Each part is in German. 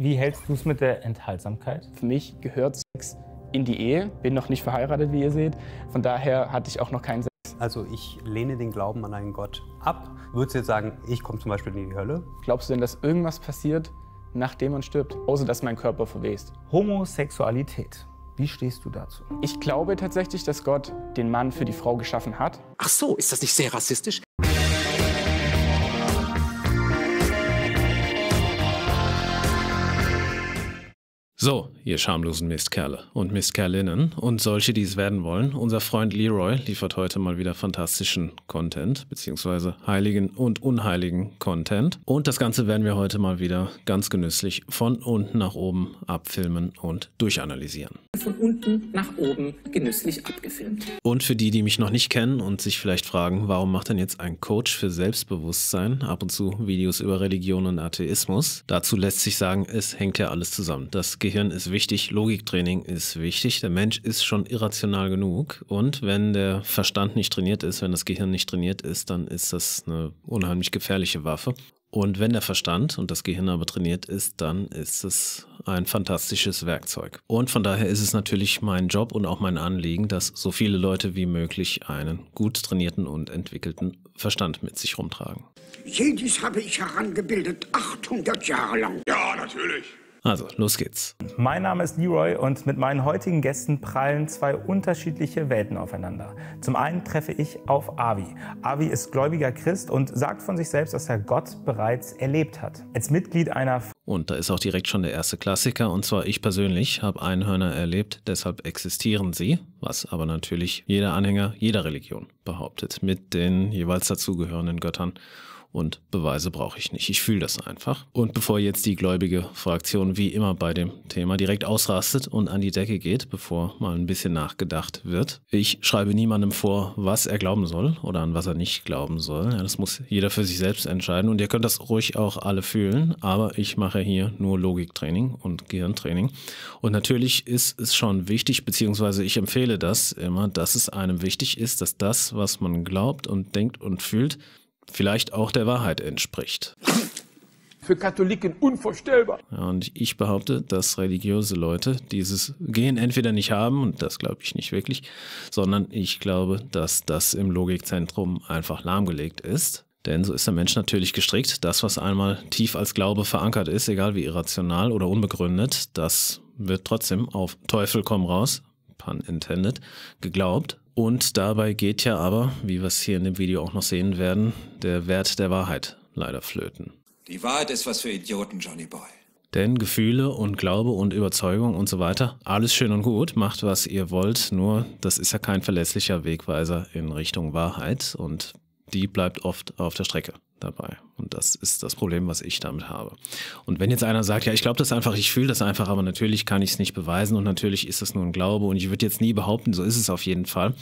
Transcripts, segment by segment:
Wie hältst du es mit der Enthaltsamkeit? Für mich gehört Sex in die Ehe. Bin noch nicht verheiratet, wie ihr seht. Von daher hatte ich auch noch keinen Sex. Also ich lehne den Glauben an einen Gott ab. Würdest du jetzt sagen, ich komme zum Beispiel in die Hölle? Glaubst du denn, dass irgendwas passiert, nachdem man stirbt, außer dass mein Körper verwest? Homosexualität. Wie stehst du dazu? Ich glaube tatsächlich, dass Gott den Mann für die Frau geschaffen hat. Ach so, ist das nicht sehr rassistisch? So, ihr schamlosen Mistkerle und Mistkerlinnen und solche, die es werden wollen, unser Freund Leroy liefert heute mal wieder fantastischen Content, beziehungsweise heiligen und unheiligen Content. Und das Ganze werden wir heute mal wieder ganz genüsslich von unten nach oben abfilmen und durchanalysieren. Von unten nach oben genüsslich abgefilmt. Und für die, die mich noch nicht kennen und sich vielleicht fragen, warum macht denn jetzt ein Coach für Selbstbewusstsein ab und zu Videos über Religion und Atheismus? Dazu lässt sich sagen, es hängt ja alles zusammen. Das geht Gehirn ist wichtig, Logiktraining ist wichtig. Der Mensch ist schon irrational genug. Und wenn der Verstand nicht trainiert ist, wenn das Gehirn nicht trainiert ist, dann ist das eine unheimlich gefährliche Waffe. Und wenn der Verstand und das Gehirn aber trainiert ist, dann ist es ein fantastisches Werkzeug. Und von daher ist es natürlich mein Job und auch mein Anliegen, dass so viele Leute wie möglich einen gut trainierten und entwickelten Verstand mit sich rumtragen. Jedes habe ich herangebildet, 800 Jahre lang. Ja, natürlich. Also, los geht's. Mein Name ist Leroy und mit meinen heutigen Gästen prallen zwei unterschiedliche Welten aufeinander. Zum einen treffe ich auf Avi. Avi ist gläubiger Christ und sagt von sich selbst, dass er Gott bereits erlebt hat. Als Mitglied einer und da ist auch direkt schon der erste Klassiker, und zwar ich persönlich habe Einhörner erlebt, deshalb existieren sie, was aber natürlich jeder Anhänger jeder Religion behauptet, mit den jeweils dazugehörenden Göttern. Und Beweise brauche ich nicht. Ich fühle das einfach. Und bevor jetzt die gläubige Fraktion wie immer bei dem Thema direkt ausrastet und an die Decke geht, bevor mal ein bisschen nachgedacht wird, ich schreibe niemandem vor, was er glauben soll oder an was er nicht glauben soll. Ja, das muss jeder für sich selbst entscheiden. Und ihr könnt das ruhig auch alle fühlen. Aber ich mache hier nur Logiktraining und Gehirntraining. Und natürlich ist es schon wichtig, beziehungsweise ich empfehle das immer, dass es einem wichtig ist, dass das, was man glaubt und denkt und fühlt, vielleicht auch der Wahrheit entspricht. Für Katholiken unvorstellbar. Und ich behaupte, dass religiöse Leute dieses Gen entweder nicht haben, und das glaube ich nicht wirklich, sondern ich glaube, dass das im Logikzentrum einfach lahmgelegt ist. Denn so ist der Mensch natürlich gestrickt. Das, was einmal tief als Glaube verankert ist, egal wie irrational oder unbegründet, das wird trotzdem auf Teufel komm raus, pun intended, geglaubt und dabei geht ja aber, wie wir es hier in dem Video auch noch sehen werden, der Wert der Wahrheit leider flöten. Die Wahrheit ist was für Idioten, Johnny Boy. Denn Gefühle und Glaube und Überzeugung und so weiter, alles schön und gut, macht was ihr wollt, nur das ist ja kein verlässlicher Wegweiser in Richtung Wahrheit und die bleibt oft auf der Strecke dabei. Und das ist das Problem, was ich damit habe. Und wenn jetzt einer sagt, ja, ich glaube das einfach, ich fühle das einfach, aber natürlich kann ich es nicht beweisen und natürlich ist das nur ein Glaube und ich würde jetzt nie behaupten, so ist es auf jeden Fall,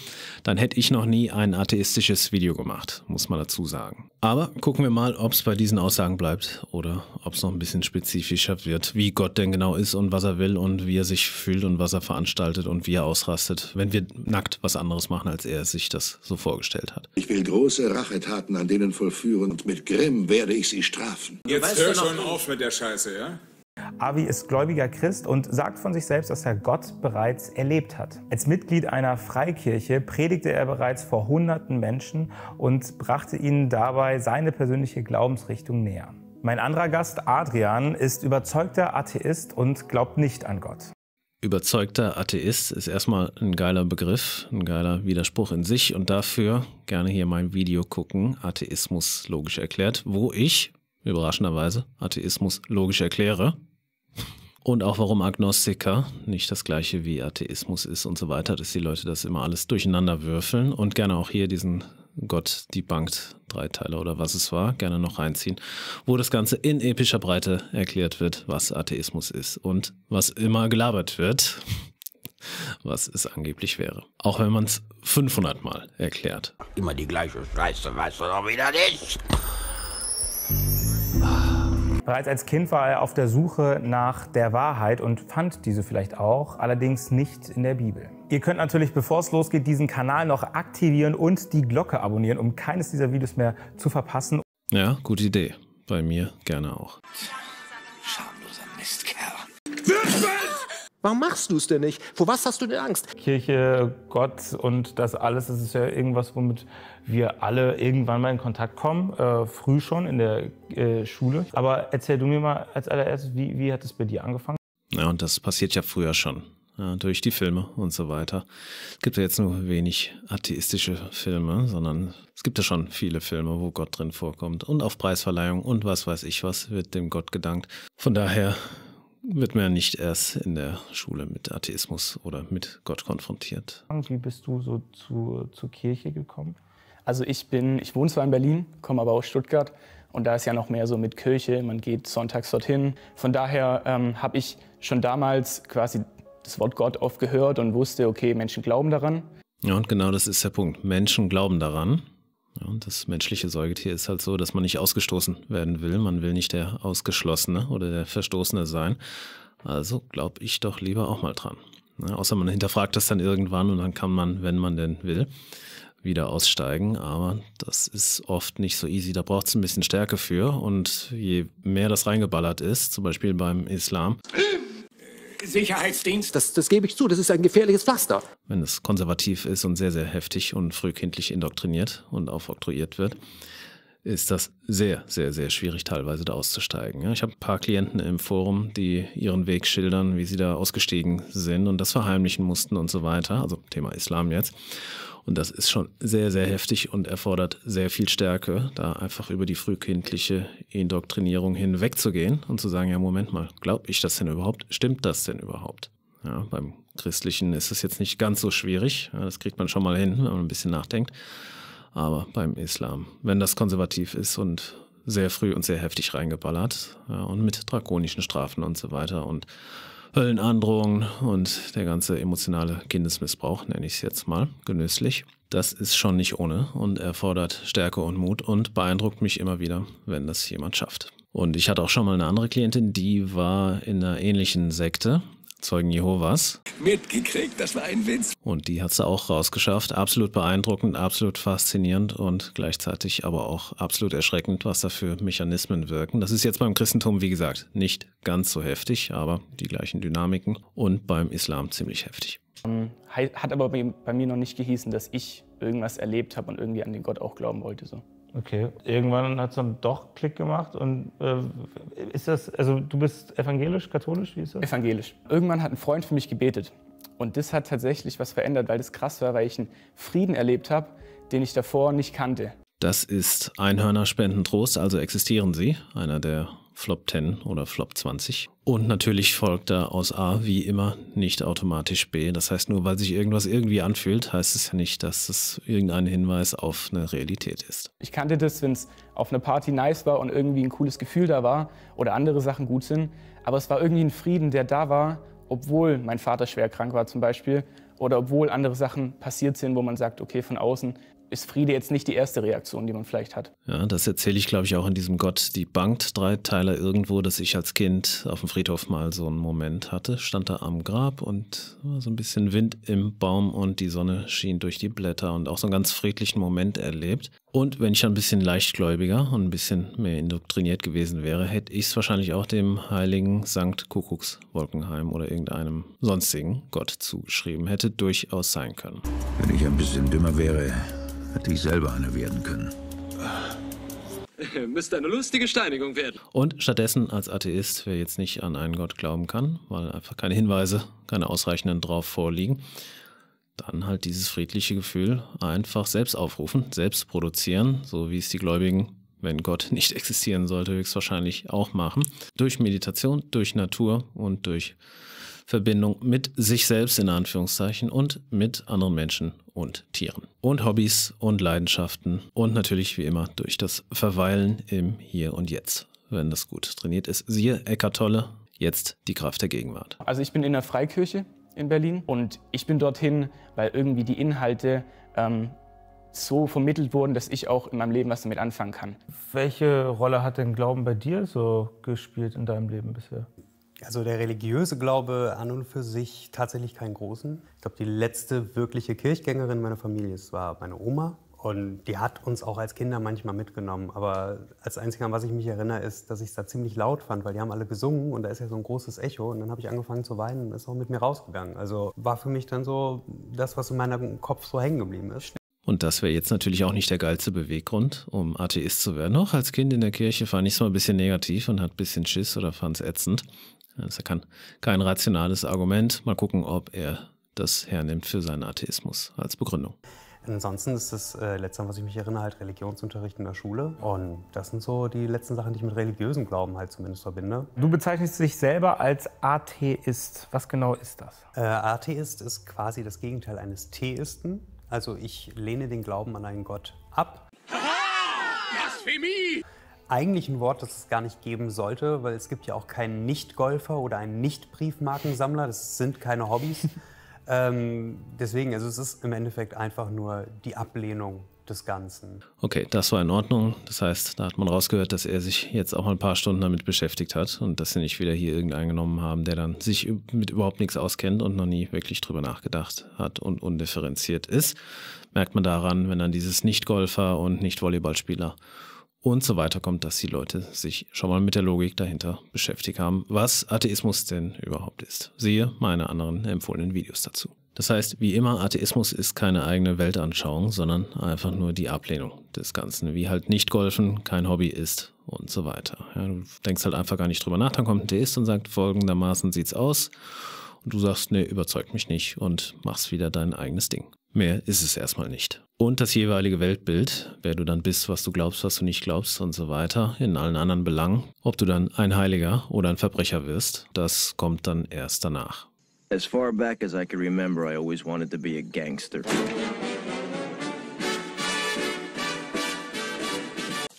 dann hätte ich noch nie ein atheistisches Video gemacht, muss man dazu sagen. Aber gucken wir mal, ob es bei diesen Aussagen bleibt oder ob es noch ein bisschen spezifischer wird, wie Gott denn genau ist und was er will und wie er sich fühlt und was er veranstaltet und wie er ausrastet, wenn wir nackt was anderes machen, als er sich das so vorgestellt hat. Ich will große Rachetaten an denen vollführen und mit Grimm werde ich sie strafen. Jetzt hör schon auf mit der Scheiße, ja? Avi ist gläubiger Christ und sagt von sich selbst, dass er Gott bereits erlebt hat. Als Mitglied einer Freikirche predigte er bereits vor hunderten Menschen und brachte ihnen dabei seine persönliche Glaubensrichtung näher. Mein anderer Gast, Adrian, ist überzeugter Atheist und glaubt nicht an Gott überzeugter Atheist ist erstmal ein geiler Begriff, ein geiler Widerspruch in sich und dafür gerne hier mein Video gucken, Atheismus logisch erklärt, wo ich überraschenderweise Atheismus logisch erkläre und auch warum Agnostiker nicht das gleiche wie Atheismus ist und so weiter, dass die Leute das immer alles durcheinander würfeln und gerne auch hier diesen Gott die debunkt, drei Teile oder was es war, gerne noch reinziehen, wo das Ganze in epischer Breite erklärt wird, was Atheismus ist und was immer gelabert wird, was es angeblich wäre. Auch wenn man es 500 Mal erklärt. Immer die gleiche Scheiße, weißt du doch wieder nicht. Ah. Bereits als Kind war er auf der Suche nach der Wahrheit und fand diese vielleicht auch, allerdings nicht in der Bibel. Ihr könnt natürlich, bevor es losgeht, diesen Kanal noch aktivieren und die Glocke abonnieren, um keines dieser Videos mehr zu verpassen. Ja, gute Idee. Bei mir gerne auch. Warum machst du es denn nicht? Vor was hast du denn Angst? Kirche, Gott und das alles, das ist ja irgendwas, womit wir alle irgendwann mal in Kontakt kommen, äh, früh schon in der äh, Schule. Aber erzähl du mir mal als allererstes, wie, wie hat es bei dir angefangen? Ja, und das passiert ja früher schon. Ja, durch die Filme und so weiter. Es gibt ja jetzt nur wenig atheistische Filme, sondern es gibt ja schon viele Filme, wo Gott drin vorkommt. Und auf Preisverleihung und was weiß ich was wird dem Gott gedankt. Von daher wird man ja nicht erst in der Schule mit Atheismus oder mit Gott konfrontiert. Wie bist du so zu, zur Kirche gekommen? Also ich bin, ich wohne zwar in Berlin, komme aber aus Stuttgart und da ist ja noch mehr so mit Kirche, man geht sonntags dorthin. Von daher ähm, habe ich schon damals quasi das Wort Gott oft gehört und wusste, okay, Menschen glauben daran. Ja, und genau das ist der Punkt. Menschen glauben daran und das menschliche Säugetier ist halt so, dass man nicht ausgestoßen werden will. Man will nicht der Ausgeschlossene oder der Verstoßene sein. Also glaube ich doch lieber auch mal dran. Ja, außer man hinterfragt das dann irgendwann und dann kann man, wenn man denn will, wieder aussteigen. Aber das ist oft nicht so easy. Da braucht es ein bisschen Stärke für. Und je mehr das reingeballert ist, zum Beispiel beim Islam. Sicherheitsdienst. Das, das gebe ich zu, das ist ein gefährliches Pflaster. Wenn es konservativ ist und sehr, sehr heftig und frühkindlich indoktriniert und aufoktroyiert wird, ist das sehr, sehr, sehr schwierig teilweise da auszusteigen. ich habe ein paar Klienten im Forum, die ihren Weg schildern, wie sie da ausgestiegen sind und das verheimlichen mussten und so weiter. Also Thema Islam jetzt. Und das ist schon sehr, sehr heftig und erfordert sehr viel Stärke, da einfach über die frühkindliche Indoktrinierung hinwegzugehen und zu sagen, ja, Moment mal, glaube ich das denn überhaupt? Stimmt das denn überhaupt? Ja, beim Christlichen ist es jetzt nicht ganz so schwierig. Ja, das kriegt man schon mal hin, wenn man ein bisschen nachdenkt. Aber beim Islam, wenn das konservativ ist und sehr früh und sehr heftig reingeballert ja, und mit drakonischen Strafen und so weiter und Höllenandrohungen und der ganze emotionale Kindesmissbrauch, nenne ich es jetzt mal, genüsslich. Das ist schon nicht ohne und erfordert Stärke und Mut und beeindruckt mich immer wieder, wenn das jemand schafft. Und ich hatte auch schon mal eine andere Klientin, die war in einer ähnlichen Sekte Zeugen Jehovas. Mitgekriegt, das war ein Witz. Und die hat sie auch rausgeschafft. Absolut beeindruckend, absolut faszinierend und gleichzeitig aber auch absolut erschreckend, was da für Mechanismen wirken. Das ist jetzt beim Christentum, wie gesagt, nicht ganz so heftig, aber die gleichen Dynamiken und beim Islam ziemlich heftig. Ähm, hat aber bei mir noch nicht gehießen, dass ich irgendwas erlebt habe und irgendwie an den Gott auch glauben wollte. So. Okay. Irgendwann hat es dann doch Klick gemacht und äh, ist das, also du bist evangelisch, katholisch, wie ist das? Evangelisch. Irgendwann hat ein Freund für mich gebetet und das hat tatsächlich was verändert, weil das krass war, weil ich einen Frieden erlebt habe, den ich davor nicht kannte. Das ist Einhörner Spendentrost, also existieren sie, einer der Flop 10 oder Flop 20. Und natürlich folgt da aus A wie immer nicht automatisch B. Das heißt, nur weil sich irgendwas irgendwie anfühlt, heißt es ja nicht, dass es irgendein Hinweis auf eine Realität ist. Ich kannte das, wenn es auf einer Party nice war und irgendwie ein cooles Gefühl da war oder andere Sachen gut sind. Aber es war irgendwie ein Frieden, der da war, obwohl mein Vater schwer krank war zum Beispiel oder obwohl andere Sachen passiert sind, wo man sagt, okay, von außen ist Friede jetzt nicht die erste Reaktion, die man vielleicht hat. Ja, das erzähle ich, glaube ich, auch in diesem Gott, die Bankt Dreiteiler irgendwo, dass ich als Kind auf dem Friedhof mal so einen Moment hatte. Stand da am Grab und so ein bisschen Wind im Baum und die Sonne schien durch die Blätter und auch so einen ganz friedlichen Moment erlebt. Und wenn ich ein bisschen leichtgläubiger und ein bisschen mehr indoktriniert gewesen wäre, hätte ich es wahrscheinlich auch dem heiligen Sankt Kuckucks Wolkenheim oder irgendeinem sonstigen Gott zugeschrieben. Hätte durchaus sein können. Wenn ich ein bisschen dümmer wäre, Hätte ich selber eine werden können. Müsste eine lustige Steinigung werden. Und stattdessen als Atheist, wer jetzt nicht an einen Gott glauben kann, weil einfach keine Hinweise, keine ausreichenden drauf vorliegen, dann halt dieses friedliche Gefühl einfach selbst aufrufen, selbst produzieren, so wie es die Gläubigen, wenn Gott nicht existieren sollte, höchstwahrscheinlich auch machen. Durch Meditation, durch Natur und durch Verbindung mit sich selbst in Anführungszeichen und mit anderen Menschen und Tieren. Und Hobbys und Leidenschaften und natürlich wie immer durch das Verweilen im Hier und Jetzt, wenn das gut trainiert ist. Siehe Eckart Tolle, jetzt die Kraft der Gegenwart. Also ich bin in der Freikirche in Berlin und ich bin dorthin, weil irgendwie die Inhalte ähm, so vermittelt wurden, dass ich auch in meinem Leben was damit anfangen kann. Welche Rolle hat denn Glauben bei dir so gespielt in deinem Leben bisher? Also der religiöse Glaube an und für sich tatsächlich keinen großen. Ich glaube, die letzte wirkliche Kirchgängerin meiner Familie das war meine Oma. Und die hat uns auch als Kinder manchmal mitgenommen. Aber als einziger, an was ich mich erinnere, ist, dass ich es da ziemlich laut fand, weil die haben alle gesungen und da ist ja so ein großes Echo. Und dann habe ich angefangen zu weinen und ist auch mit mir rausgegangen. Also war für mich dann so das, was in meinem Kopf so hängen geblieben ist. Und das wäre jetzt natürlich auch nicht der geilste Beweggrund, um Atheist zu werden. Noch als Kind in der Kirche fand ich es mal ein bisschen negativ und hatte ein bisschen Schiss oder fand es ätzend. Das ist ja kein, rationales Argument. Mal gucken, ob er das hernimmt für seinen Atheismus als Begründung. Ansonsten ist das äh, letzte, an was ich mich erinnere, halt Religionsunterricht in der Schule. Und das sind so die letzten Sachen, die ich mit religiösem Glauben halt zumindest verbinde. Du bezeichnest dich selber als Atheist. Was genau ist das? Äh, Atheist ist quasi das Gegenteil eines Theisten. Also ich lehne den Glauben an einen Gott ab. Aha! Blasphemie! eigentlich ein Wort, das es gar nicht geben sollte, weil es gibt ja auch keinen Nicht-Golfer oder einen Nicht-Briefmarkensammler. Das sind keine Hobbys. ähm, deswegen, also es ist im Endeffekt einfach nur die Ablehnung des Ganzen. Okay, das war in Ordnung. Das heißt, da hat man rausgehört, dass er sich jetzt auch mal ein paar Stunden damit beschäftigt hat und dass sie nicht wieder hier irgendeinen genommen haben, der dann sich mit überhaupt nichts auskennt und noch nie wirklich drüber nachgedacht hat und undifferenziert ist. Merkt man daran, wenn dann dieses Nicht-Golfer und Nicht-Volleyballspieler und so weiter kommt, dass die Leute sich schon mal mit der Logik dahinter beschäftigt haben, was Atheismus denn überhaupt ist. Siehe meine anderen empfohlenen Videos dazu. Das heißt, wie immer, Atheismus ist keine eigene Weltanschauung, sondern einfach nur die Ablehnung des Ganzen, wie halt nicht golfen kein Hobby ist und so weiter. Ja, du denkst halt einfach gar nicht drüber nach, dann kommt ein Theist und sagt, folgendermaßen sieht's aus. Und du sagst, nee, überzeugt mich nicht und machst wieder dein eigenes Ding. Mehr ist es erstmal nicht. Und das jeweilige Weltbild, wer du dann bist, was du glaubst, was du nicht glaubst und so weiter, in allen anderen Belangen, ob du dann ein Heiliger oder ein Verbrecher wirst, das kommt dann erst danach. As far back as I can remember, I always wanted to be a gangster.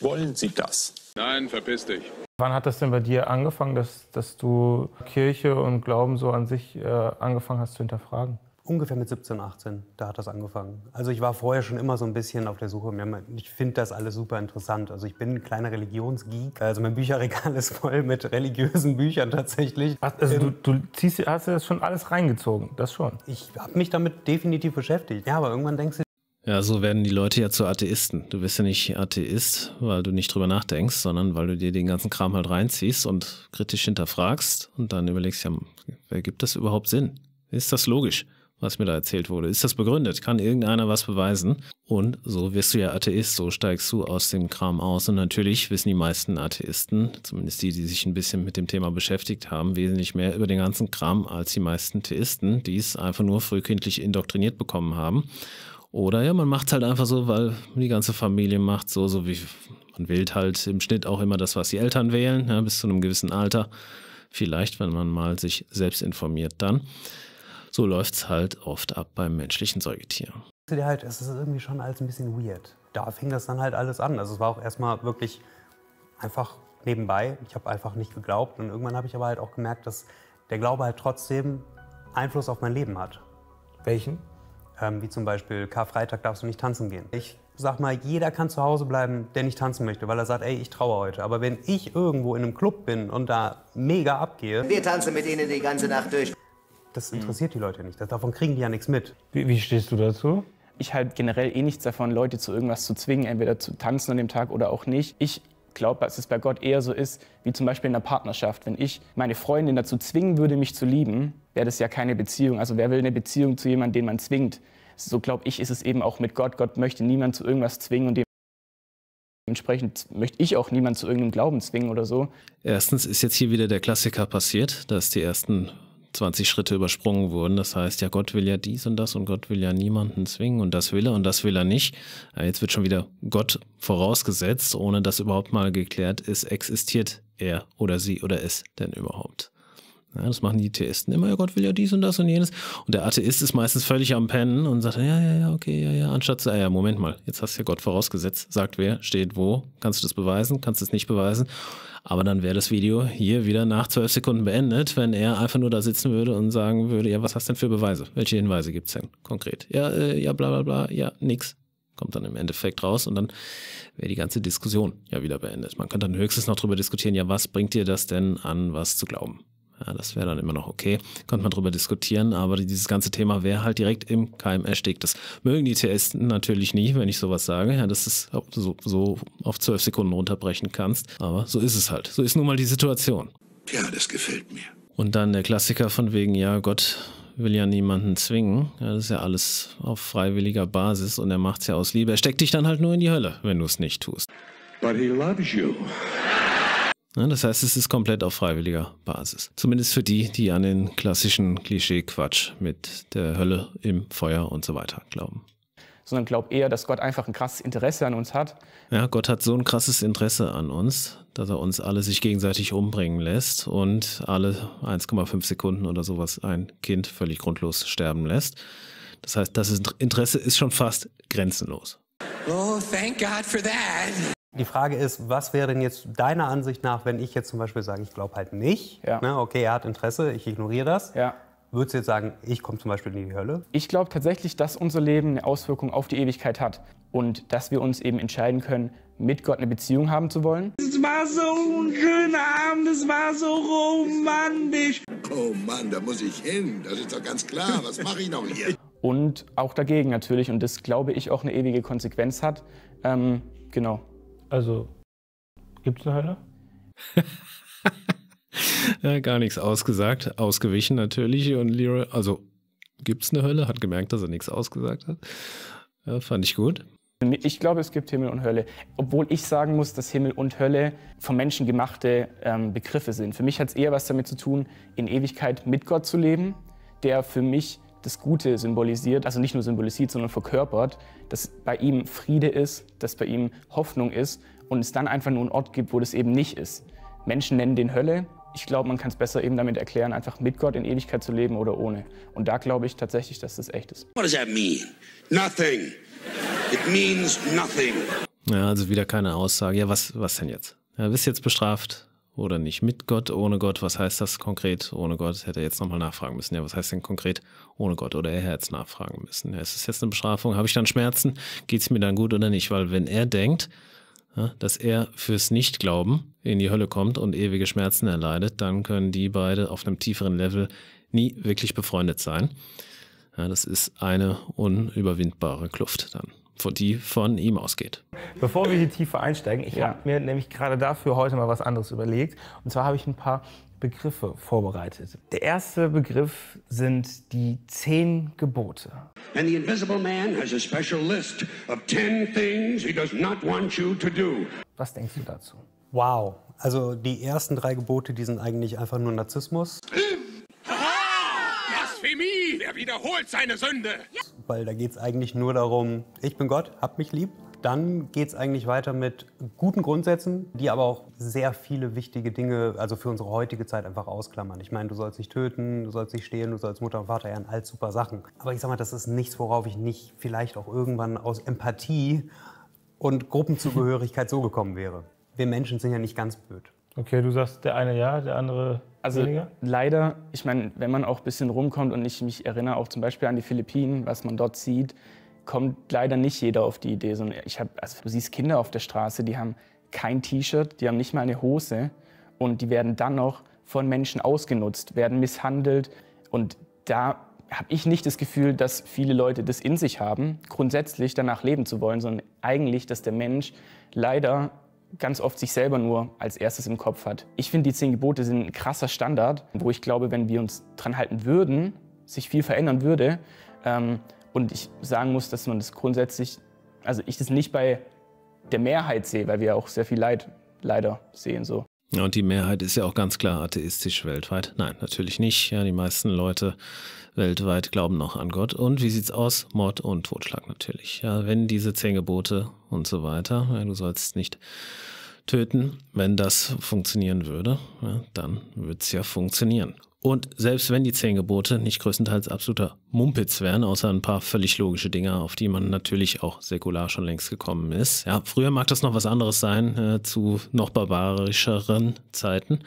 Wollen Sie das? Nein, verpiss dich. Wann hat das denn bei dir angefangen, dass, dass du Kirche und Glauben so an sich äh, angefangen hast zu hinterfragen? Ungefähr mit 17, 18, da hat das angefangen. Also ich war vorher schon immer so ein bisschen auf der Suche. Ich finde das alles super interessant. Also ich bin ein kleiner Religionsgeek. Also mein Bücherregal ist voll mit religiösen Büchern tatsächlich. also ähm, du, du ziehst, hast dir das schon alles reingezogen, das schon. Ich habe mich damit definitiv beschäftigt. Ja, aber irgendwann denkst du ja, so werden die Leute ja zu Atheisten. Du bist ja nicht Atheist, weil du nicht drüber nachdenkst, sondern weil du dir den ganzen Kram halt reinziehst und kritisch hinterfragst und dann überlegst, ja, wer gibt das überhaupt Sinn? Ist das logisch? was mir da erzählt wurde. Ist das begründet? Kann irgendeiner was beweisen? Und so wirst du ja Atheist, so steigst du aus dem Kram aus. Und natürlich wissen die meisten Atheisten, zumindest die, die sich ein bisschen mit dem Thema beschäftigt haben, wesentlich mehr über den ganzen Kram als die meisten Theisten, die es einfach nur frühkindlich indoktriniert bekommen haben. Oder ja, man macht es halt einfach so, weil die ganze Familie macht so, so wie man wählt halt im Schnitt auch immer das, was die Eltern wählen, ja, bis zu einem gewissen Alter. Vielleicht, wenn man mal sich selbst informiert dann. So läuft es halt oft ab beim menschlichen Säugetier. Halt, es ist irgendwie schon alles ein bisschen weird. Da fing das dann halt alles an. Also es war auch erstmal wirklich einfach nebenbei. Ich habe einfach nicht geglaubt und irgendwann habe ich aber halt auch gemerkt, dass der Glaube halt trotzdem Einfluss auf mein Leben hat. Welchen? Ähm, wie zum Beispiel Karfreitag darfst du nicht tanzen gehen. Ich sag mal, jeder kann zu Hause bleiben, der nicht tanzen möchte, weil er sagt, ey, ich traue heute. Aber wenn ich irgendwo in einem Club bin und da mega abgehe. Wir tanzen mit ihnen die ganze Nacht durch. Das mhm. interessiert mhm. die Leute nicht. davon kriegen die ja nichts mit. Wie, wie stehst du dazu? Ich halte generell eh nichts davon, Leute zu irgendwas zu zwingen, entweder zu tanzen an dem Tag oder auch nicht. Ich glaube, dass es bei Gott eher so ist, wie zum Beispiel in einer Partnerschaft. Wenn ich meine Freundin dazu zwingen würde, mich zu lieben, wäre das ja keine Beziehung. Also wer will eine Beziehung zu jemandem, den man zwingt? So glaube ich, ist es eben auch mit Gott. Gott möchte niemand zu irgendwas zwingen und Dementsprechend möchte ich auch niemanden zu irgendeinem Glauben zwingen oder so. Erstens ist jetzt hier wieder der Klassiker passiert, dass die ersten 20 Schritte übersprungen wurden. Das heißt, ja, Gott will ja dies und das und Gott will ja niemanden zwingen und das will er und das will er nicht. Jetzt wird schon wieder Gott vorausgesetzt, ohne dass überhaupt mal geklärt ist, existiert er oder sie oder es denn überhaupt. Ja, das machen die Theisten immer, ja, Gott will ja dies und das und jenes. Und der Atheist ist meistens völlig am Pennen und sagt, ja, ja, ja, okay, ja, ja, anstatt zu, ja, ah ja, Moment mal, jetzt hast du ja Gott vorausgesetzt, sagt wer, steht wo, kannst du das beweisen, kannst du es nicht beweisen. Aber dann wäre das Video hier wieder nach zwölf Sekunden beendet, wenn er einfach nur da sitzen würde und sagen würde, ja, was hast du denn für Beweise? Welche Hinweise gibt's denn konkret? Ja, äh, ja, bla bla bla, ja, nix. Kommt dann im Endeffekt raus und dann wäre die ganze Diskussion ja wieder beendet. Man könnte dann höchstens noch darüber diskutieren, ja, was bringt dir das denn an, was zu glauben? Ja, das wäre dann immer noch okay. Könnte man darüber diskutieren, aber dieses ganze Thema wäre halt direkt im Keim erstickt. Das mögen die Theisten natürlich nie, wenn ich sowas sage. Ja, dass es so, so auf zwölf Sekunden runterbrechen kannst. Aber so ist es halt. So ist nun mal die Situation. Ja, das gefällt mir. Und dann der Klassiker von wegen, ja, Gott will ja niemanden zwingen. Ja, das ist ja alles auf freiwilliger Basis und er macht es ja aus Liebe. Er steckt dich dann halt nur in die Hölle, wenn du es nicht tust. But he loves you. Ne, das heißt, es ist komplett auf freiwilliger Basis. Zumindest für die, die an den klassischen Klischee-Quatsch mit der Hölle im Feuer und so weiter glauben. Sondern glaub eher, dass Gott einfach ein krasses Interesse an uns hat. Ja, Gott hat so ein krasses Interesse an uns, dass er uns alle sich gegenseitig umbringen lässt und alle 1,5 Sekunden oder sowas ein Kind völlig grundlos sterben lässt. Das heißt, das Interesse ist schon fast grenzenlos. Oh, thank God for that. Die Frage ist, was wäre denn jetzt deiner Ansicht nach, wenn ich jetzt zum Beispiel sage, ich glaube halt nicht, ja. ne, okay, er hat Interesse, ich ignoriere das. Ja. Würdest du jetzt sagen, ich komme zum Beispiel in die Hölle? Ich glaube tatsächlich, dass unser Leben eine Auswirkung auf die Ewigkeit hat und dass wir uns eben entscheiden können, mit Gott eine Beziehung haben zu wollen. Es war so ein schöner Abend, es war so romantisch. Oh Mann, da muss ich hin, das ist doch ganz klar, was mache ich noch hier? Und auch dagegen natürlich, und das glaube ich auch eine ewige Konsequenz hat. Ähm, genau. Also, gibt es eine Hölle? ja, gar nichts ausgesagt, ausgewichen natürlich. Und Leroy, also gibt es eine Hölle, hat gemerkt, dass er nichts ausgesagt hat. Ja, fand ich gut. Ich glaube, es gibt Himmel und Hölle. Obwohl ich sagen muss, dass Himmel und Hölle von Menschen gemachte ähm, Begriffe sind. Für mich hat es eher was damit zu tun, in Ewigkeit mit Gott zu leben, der für mich das Gute symbolisiert, also nicht nur symbolisiert, sondern verkörpert, dass bei ihm Friede ist, dass bei ihm Hoffnung ist und es dann einfach nur einen Ort gibt, wo das eben nicht ist. Menschen nennen den Hölle. Ich glaube, man kann es besser eben damit erklären, einfach mit Gott in Ewigkeit zu leben oder ohne. Und da glaube ich tatsächlich, dass das echt ist. What does that mean? Nothing. It means nothing. Ja, also wieder keine Aussage. Ja, was, was denn jetzt? Ja, bist jetzt bestraft, oder nicht mit Gott, ohne Gott. Was heißt das konkret? Ohne Gott hätte er jetzt nochmal nachfragen müssen. Ja, was heißt denn konkret ohne Gott? Oder er hätte es nachfragen müssen. Ja, ist es jetzt eine Bestrafung? Habe ich dann Schmerzen? Geht es mir dann gut oder nicht? Weil wenn er denkt, dass er fürs Nichtglauben in die Hölle kommt und ewige Schmerzen erleidet, dann können die beide auf einem tieferen Level nie wirklich befreundet sein. Ja, das ist eine unüberwindbare Kluft dann die von ihm ausgeht. Bevor wir hier tiefer einsteigen, ich ja. habe mir nämlich gerade dafür heute mal was anderes überlegt. Und zwar habe ich ein paar Begriffe vorbereitet. Der erste Begriff sind die zehn Gebote. And the invisible man has a special list of ten things he does not want you to do. Was denkst du dazu? Wow, also die ersten drei Gebote, die sind eigentlich einfach nur Narzissmus. Sieg. Er wiederholt seine Sünde. Ja. Weil da geht es eigentlich nur darum, ich bin Gott, hab mich lieb. Dann geht es eigentlich weiter mit guten Grundsätzen, die aber auch sehr viele wichtige Dinge, also für unsere heutige Zeit einfach ausklammern. Ich meine, du sollst nicht töten, du sollst nicht stehlen, du sollst Mutter und Vater ehren, all super Sachen. Aber ich sag mal, das ist nichts, worauf ich nicht vielleicht auch irgendwann aus Empathie und Gruppenzugehörigkeit so gekommen wäre. Wir Menschen sind ja nicht ganz blöd. Okay, du sagst der eine ja, der andere also weniger? leider, ich meine, wenn man auch ein bisschen rumkommt und ich mich erinnere auch zum Beispiel an die Philippinen, was man dort sieht, kommt leider nicht jeder auf die Idee. Sondern ich hab, also du siehst Kinder auf der Straße, die haben kein T-Shirt, die haben nicht mal eine Hose und die werden dann noch von Menschen ausgenutzt, werden misshandelt. Und da habe ich nicht das Gefühl, dass viele Leute das in sich haben, grundsätzlich danach leben zu wollen, sondern eigentlich, dass der Mensch leider ganz oft sich selber nur als erstes im Kopf hat. Ich finde, die zehn Gebote sind ein krasser Standard, wo ich glaube, wenn wir uns dran halten würden, sich viel verändern würde. Ähm, und ich sagen muss, dass man das grundsätzlich, also ich das nicht bei der Mehrheit sehe, weil wir auch sehr viel Leid leider sehen so. Ja, und die Mehrheit ist ja auch ganz klar atheistisch weltweit. Nein, natürlich nicht. Ja, die meisten Leute weltweit glauben noch an Gott. Und wie sieht's aus? Mord und Totschlag natürlich. Ja, wenn diese zehn Gebote und so weiter, ja, du sollst nicht töten, wenn das funktionieren würde, ja, dann wird's ja funktionieren. Und selbst wenn die zehn Gebote nicht größtenteils absoluter Mumpitz wären, außer ein paar völlig logische Dinge, auf die man natürlich auch säkular schon längst gekommen ist. Ja, früher mag das noch was anderes sein, äh, zu noch barbarischeren Zeiten.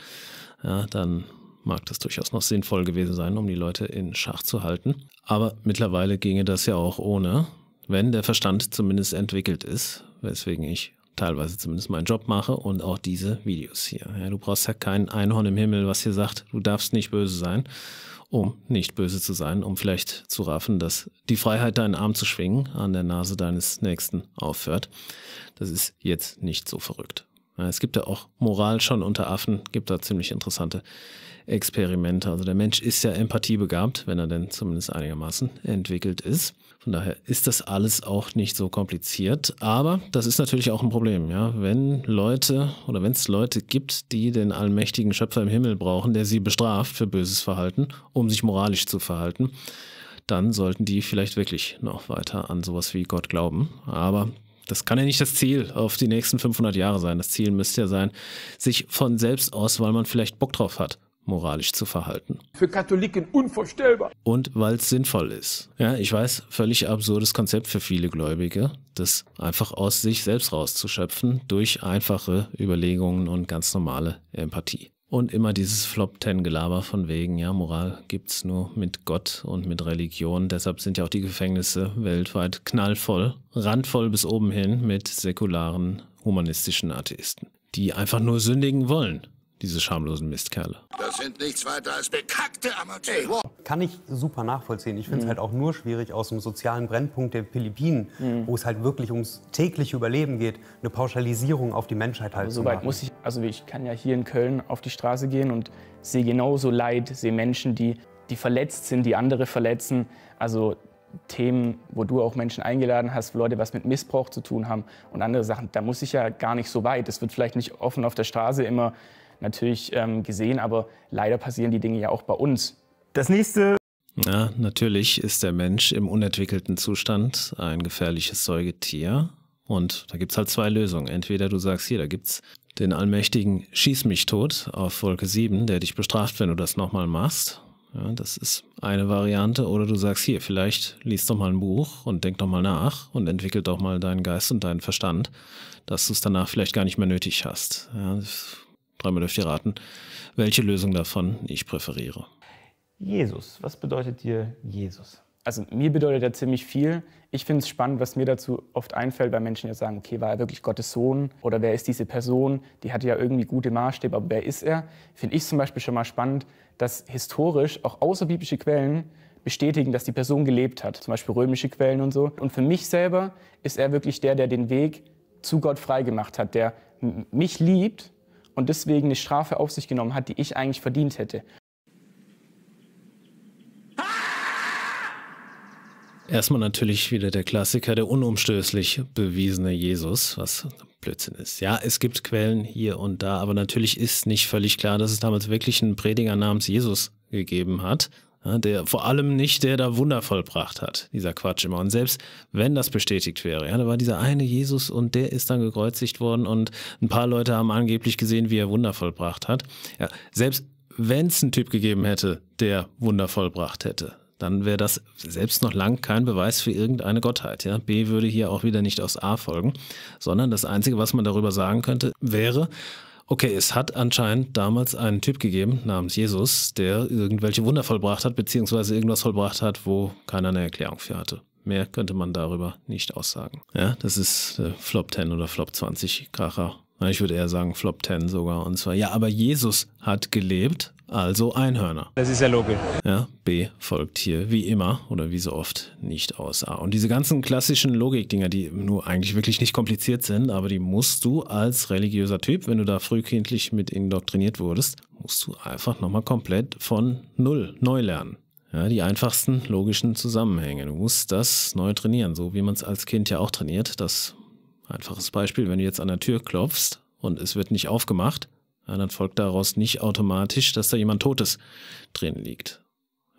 Ja, dann mag das durchaus noch sinnvoll gewesen sein, um die Leute in Schach zu halten. Aber mittlerweile ginge das ja auch ohne, wenn der Verstand zumindest entwickelt ist, weswegen ich teilweise zumindest meinen Job mache und auch diese Videos hier. Ja, du brauchst ja kein Einhorn im Himmel, was hier sagt, du darfst nicht böse sein, um nicht böse zu sein, um vielleicht zu raffen, dass die Freiheit, deinen Arm zu schwingen, an der Nase deines Nächsten aufhört. Das ist jetzt nicht so verrückt. Es gibt ja auch Moral schon unter Affen, gibt da ziemlich interessante Experimente. Also der Mensch ist ja empathiebegabt, wenn er denn zumindest einigermaßen entwickelt ist. Von daher ist das alles auch nicht so kompliziert. Aber das ist natürlich auch ein Problem, ja. Wenn Leute oder wenn es Leute gibt, die den allmächtigen Schöpfer im Himmel brauchen, der sie bestraft für böses Verhalten, um sich moralisch zu verhalten, dann sollten die vielleicht wirklich noch weiter an sowas wie Gott glauben. Aber das kann ja nicht das Ziel auf die nächsten 500 Jahre sein. Das Ziel müsste ja sein, sich von selbst aus, weil man vielleicht Bock drauf hat, moralisch zu verhalten. Für Katholiken unvorstellbar. Und weil es sinnvoll ist. Ja, ich weiß, völlig absurdes Konzept für viele Gläubige, das einfach aus sich selbst rauszuschöpfen durch einfache Überlegungen und ganz normale Empathie. Und immer dieses Flop Ten Gelaber von wegen, ja, Moral gibt's nur mit Gott und mit Religion. Deshalb sind ja auch die Gefängnisse weltweit knallvoll, randvoll bis oben hin mit säkularen, humanistischen Atheisten, die einfach nur sündigen wollen diese schamlosen Mistkerle. Das sind nichts weiter als bekackte Amateure. Kann ich super nachvollziehen. Ich finde es mhm. halt auch nur schwierig, aus dem sozialen Brennpunkt der Philippinen, mhm. wo es halt wirklich ums tägliche Überleben geht, eine Pauschalisierung auf die Menschheit halt zu machen. muss ich, also ich kann ja hier in Köln auf die Straße gehen und sehe genauso Leid, sehe Menschen, die, die verletzt sind, die andere verletzen. Also Themen, wo du auch Menschen eingeladen hast, Leute, was mit Missbrauch zu tun haben und andere Sachen. Da muss ich ja gar nicht so weit. Es wird vielleicht nicht offen auf der Straße immer natürlich ähm, gesehen, aber leider passieren die Dinge ja auch bei uns. Das nächste. Ja, natürlich ist der Mensch im unentwickelten Zustand ein gefährliches Säugetier. Und da gibt es halt zwei Lösungen. Entweder du sagst, hier, da gibt es den allmächtigen Schieß mich tot auf Wolke 7, der dich bestraft, wenn du das nochmal machst. Ja, das ist eine Variante. Oder du sagst, hier, vielleicht liest doch mal ein Buch und denk doch mal nach und entwickel doch mal deinen Geist und deinen Verstand, dass du es danach vielleicht gar nicht mehr nötig hast. Ja, Dreimal dürft ihr raten, welche Lösung davon ich präferiere. Jesus, was bedeutet dir Jesus? Also mir bedeutet er ziemlich viel. Ich finde es spannend, was mir dazu oft einfällt bei Menschen, die sagen, okay, war er wirklich Gottes Sohn oder wer ist diese Person? Die hatte ja irgendwie gute Maßstäbe, aber wer ist er? Finde ich zum Beispiel schon mal spannend, dass historisch auch außerbiblische Quellen bestätigen, dass die Person gelebt hat, zum Beispiel römische Quellen und so. Und für mich selber ist er wirklich der, der den Weg zu Gott freigemacht hat, der mich liebt und deswegen eine Strafe auf sich genommen hat, die ich eigentlich verdient hätte. Erstmal natürlich wieder der Klassiker, der unumstößlich bewiesene Jesus, was Blödsinn ist. Ja, es gibt Quellen hier und da, aber natürlich ist nicht völlig klar, dass es damals wirklich einen Prediger namens Jesus gegeben hat, der, vor allem nicht der da Wunder vollbracht hat, dieser Quatsch immer. Und selbst wenn das bestätigt wäre, ja, da war dieser eine Jesus und der ist dann gekreuzigt worden und ein paar Leute haben angeblich gesehen, wie er Wunder vollbracht hat. Ja, selbst wenn es einen Typ gegeben hätte, der Wunder vollbracht hätte, dann wäre das selbst noch lang kein Beweis für irgendeine Gottheit. Ja? B würde hier auch wieder nicht aus A folgen, sondern das Einzige, was man darüber sagen könnte, wäre, Okay, es hat anscheinend damals einen Typ gegeben namens Jesus, der irgendwelche Wunder vollbracht hat, beziehungsweise irgendwas vollbracht hat, wo keiner eine Erklärung für hatte. Mehr könnte man darüber nicht aussagen. Ja, das ist äh, Flop 10 oder Flop 20 Kracher. Ich würde eher sagen Flop 10 sogar. Und zwar, ja, aber Jesus hat gelebt also Einhörner. Das ist ja logisch. Ja, B folgt hier wie immer oder wie so oft nicht aus A. Und diese ganzen klassischen Logikdinger, die nur eigentlich wirklich nicht kompliziert sind, aber die musst du als religiöser Typ, wenn du da frühkindlich mit indoktriniert wurdest, musst du einfach nochmal komplett von Null neu lernen. Ja, die einfachsten logischen Zusammenhänge. Du musst das neu trainieren, so wie man es als Kind ja auch trainiert. Das einfaches Beispiel, wenn du jetzt an der Tür klopfst und es wird nicht aufgemacht, dann folgt daraus nicht automatisch, dass da jemand Totes drin liegt.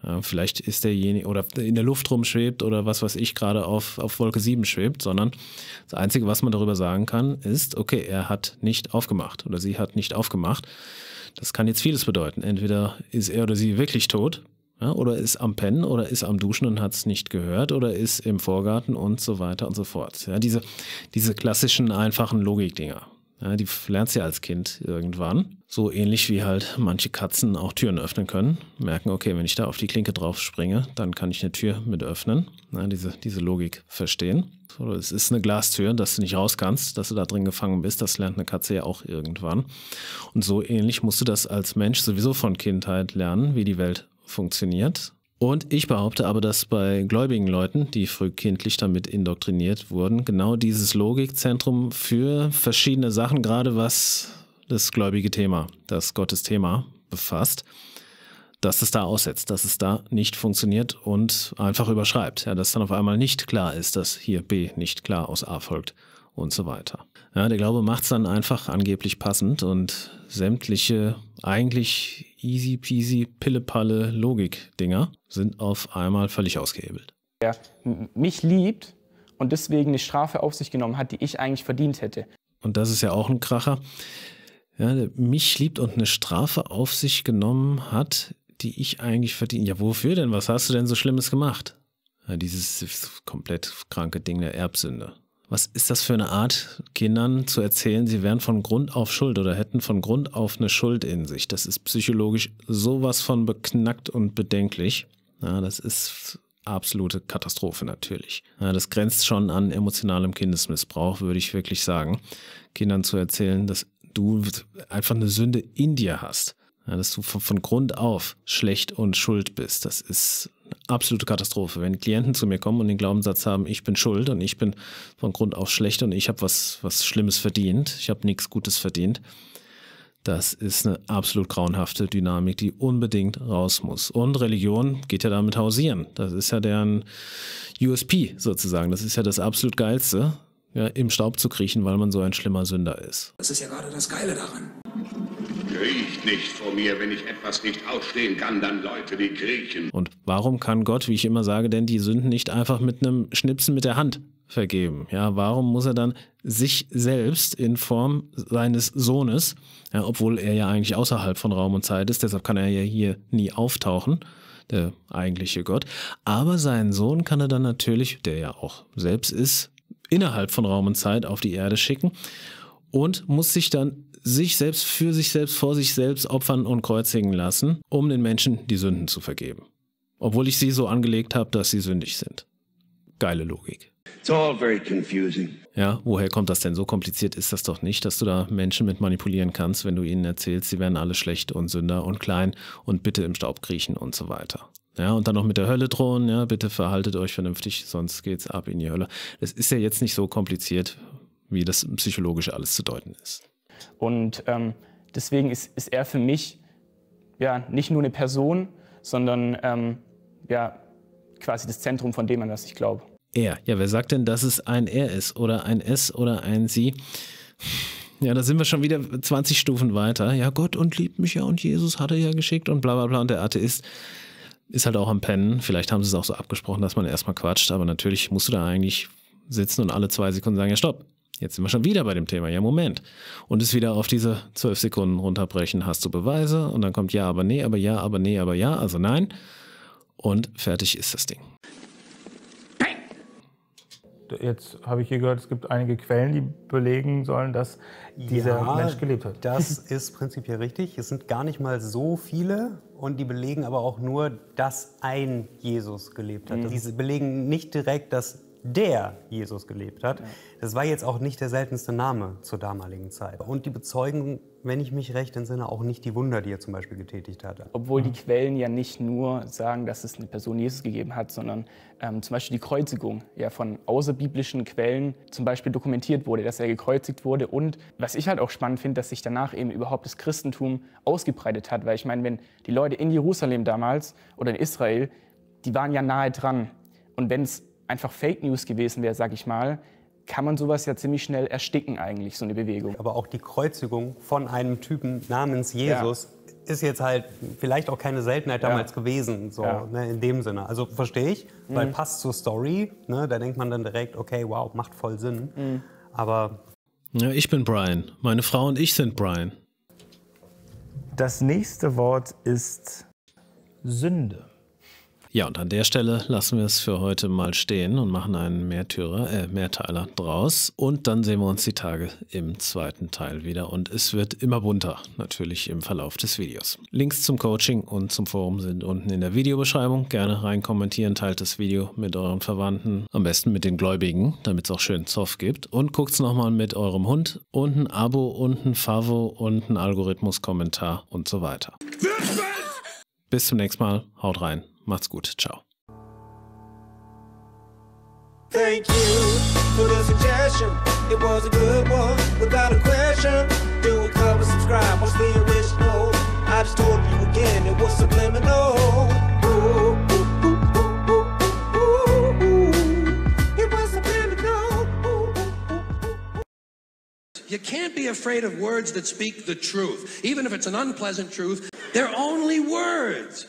Ja, vielleicht ist derjenige oder in der Luft rumschwebt oder was weiß ich gerade auf, auf Wolke 7 schwebt, sondern das Einzige, was man darüber sagen kann, ist, okay, er hat nicht aufgemacht oder sie hat nicht aufgemacht. Das kann jetzt vieles bedeuten. Entweder ist er oder sie wirklich tot ja, oder ist am Pennen oder ist am Duschen und hat es nicht gehört oder ist im Vorgarten und so weiter und so fort. Ja, diese, diese klassischen einfachen Logikdinger. Ja, die lernst du ja als Kind irgendwann. So ähnlich wie halt manche Katzen auch Türen öffnen können. Merken, okay, wenn ich da auf die Klinke drauf springe, dann kann ich eine Tür mit öffnen. Ja, diese, diese Logik verstehen. So, es ist eine Glastür, dass du nicht raus kannst, dass du da drin gefangen bist. Das lernt eine Katze ja auch irgendwann. Und so ähnlich musst du das als Mensch sowieso von Kindheit lernen, wie die Welt funktioniert und ich behaupte aber, dass bei gläubigen Leuten, die frühkindlich damit indoktriniert wurden, genau dieses Logikzentrum für verschiedene Sachen, gerade was das gläubige Thema, das Gottesthema befasst, dass es da aussetzt, dass es da nicht funktioniert und einfach überschreibt. Ja, dass dann auf einmal nicht klar ist, dass hier B nicht klar aus A folgt und so weiter. Ja, der Glaube macht es dann einfach angeblich passend und sämtliche eigentlich easy peasy pille-palle Logik-Dinger sind auf einmal völlig ausgehebelt. Wer mich liebt und deswegen eine Strafe auf sich genommen hat, die ich eigentlich verdient hätte. Und das ist ja auch ein Kracher. Ja, der mich liebt und eine Strafe auf sich genommen hat, die ich eigentlich verdiene. Ja, wofür denn? Was hast du denn so Schlimmes gemacht? Ja, dieses komplett kranke Ding der Erbsünde. Was ist das für eine Art, Kindern zu erzählen, sie wären von Grund auf schuld oder hätten von Grund auf eine Schuld in sich? Das ist psychologisch sowas von beknackt und bedenklich. Ja, das ist absolute Katastrophe natürlich. Ja, das grenzt schon an emotionalem Kindesmissbrauch, würde ich wirklich sagen. Kindern zu erzählen, dass du einfach eine Sünde in dir hast. Ja, dass du von, von Grund auf schlecht und schuld bist, das ist eine absolute Katastrophe. Wenn Klienten zu mir kommen und den Glaubenssatz haben, ich bin schuld und ich bin von Grund auf schlecht und ich habe was, was Schlimmes verdient, ich habe nichts Gutes verdient, das ist eine absolut grauenhafte Dynamik, die unbedingt raus muss. Und Religion geht ja damit hausieren. Das ist ja deren USP sozusagen. Das ist ja das absolut Geilste, ja, im Staub zu kriechen, weil man so ein schlimmer Sünder ist. Das ist ja gerade das Geile daran. Kriecht nicht vor mir, wenn ich etwas nicht ausstehen kann, dann Leute wie Griechen. Und warum kann Gott, wie ich immer sage, denn die Sünden nicht einfach mit einem Schnipsen mit der Hand vergeben? Ja, warum muss er dann sich selbst in Form seines Sohnes, ja, obwohl er ja eigentlich außerhalb von Raum und Zeit ist, deshalb kann er ja hier nie auftauchen, der eigentliche Gott, aber seinen Sohn kann er dann natürlich, der ja auch selbst ist, innerhalb von Raum und Zeit auf die Erde schicken und muss sich dann sich selbst für sich selbst, vor sich selbst opfern und kreuzigen lassen, um den Menschen die Sünden zu vergeben. Obwohl ich sie so angelegt habe, dass sie sündig sind. Geile Logik. It's all very confusing. Ja, woher kommt das denn? So kompliziert ist das doch nicht, dass du da Menschen mit manipulieren kannst, wenn du ihnen erzählst, sie werden alle schlecht und Sünder und klein und bitte im Staub kriechen und so weiter. Ja, und dann noch mit der Hölle drohen, ja, bitte verhaltet euch vernünftig, sonst geht's ab in die Hölle. Es ist ja jetzt nicht so kompliziert, wie das psychologisch alles zu deuten ist. Und ähm, deswegen ist, ist er für mich ja, nicht nur eine Person, sondern ähm, ja, quasi das Zentrum von dem, an das ich glaube. Er, ja, wer sagt denn, dass es ein Er ist oder ein Es oder ein Sie? Ja, da sind wir schon wieder 20 Stufen weiter. Ja, Gott und liebt mich ja und Jesus hat er ja geschickt und bla bla bla. Und der Atheist ist halt auch am Pennen. Vielleicht haben sie es auch so abgesprochen, dass man erstmal quatscht, aber natürlich musst du da eigentlich sitzen und alle zwei Sekunden sagen, ja, stopp, Jetzt sind wir schon wieder bei dem Thema. Ja, Moment. Und es wieder auf diese zwölf Sekunden runterbrechen. Hast du Beweise? Und dann kommt ja, aber nee, aber ja, aber nee, aber ja, also nein. Und fertig ist das Ding. Jetzt habe ich hier gehört, es gibt einige Quellen, die belegen sollen, dass dieser ja, Mensch gelebt hat. Das ist prinzipiell richtig. Es sind gar nicht mal so viele und die belegen aber auch nur, dass ein Jesus gelebt hat. Mhm. Die belegen nicht direkt, dass der Jesus gelebt hat. Das war jetzt auch nicht der seltenste Name zur damaligen Zeit. Und die bezeugen, wenn ich mich recht entsinne, auch nicht die Wunder, die er zum Beispiel getätigt hatte. Obwohl die mhm. Quellen ja nicht nur sagen, dass es eine Person Jesus gegeben hat, sondern ähm, zum Beispiel die Kreuzigung ja von außerbiblischen Quellen zum Beispiel dokumentiert wurde, dass er gekreuzigt wurde. Und was ich halt auch spannend finde, dass sich danach eben überhaupt das Christentum ausgebreitet hat. Weil ich meine, wenn die Leute in Jerusalem damals oder in Israel, die waren ja nahe dran. Und wenn es einfach Fake News gewesen wäre, sag ich mal, kann man sowas ja ziemlich schnell ersticken eigentlich, so eine Bewegung. Aber auch die Kreuzigung von einem Typen namens Jesus ja. ist jetzt halt vielleicht auch keine Seltenheit ja. damals gewesen, so ja. ne, in dem Sinne. Also verstehe ich, mhm. weil passt zur Story, ne, da denkt man dann direkt, okay, wow, macht voll Sinn. Mhm. Aber... ich bin Brian, meine Frau und ich sind Brian. Das nächste Wort ist Sünde. Ja, und an der Stelle lassen wir es für heute mal stehen und machen einen Mehrtürer, äh, Mehrteiler draus. Und dann sehen wir uns die Tage im zweiten Teil wieder. Und es wird immer bunter, natürlich im Verlauf des Videos. Links zum Coaching und zum Forum sind unten in der Videobeschreibung. Gerne rein kommentieren, teilt das Video mit euren Verwandten, am besten mit den Gläubigen, damit es auch schön Zoff gibt. Und guckt es nochmal mit eurem Hund. Und ein Abo, und ein Favo, und ein Algorithmus-Kommentar und so weiter. Bis zum nächsten Mal. Haut rein. Macht's gut. Ciao. Thank you for the suggestion. It was a good one without a question. Do a cover, subscribe, watch the original. I just told you again, it was subliminal. Ooh, ooh, it was subliminal. You can't be afraid of words that speak the truth, even if it's an unpleasant truth. They're only words.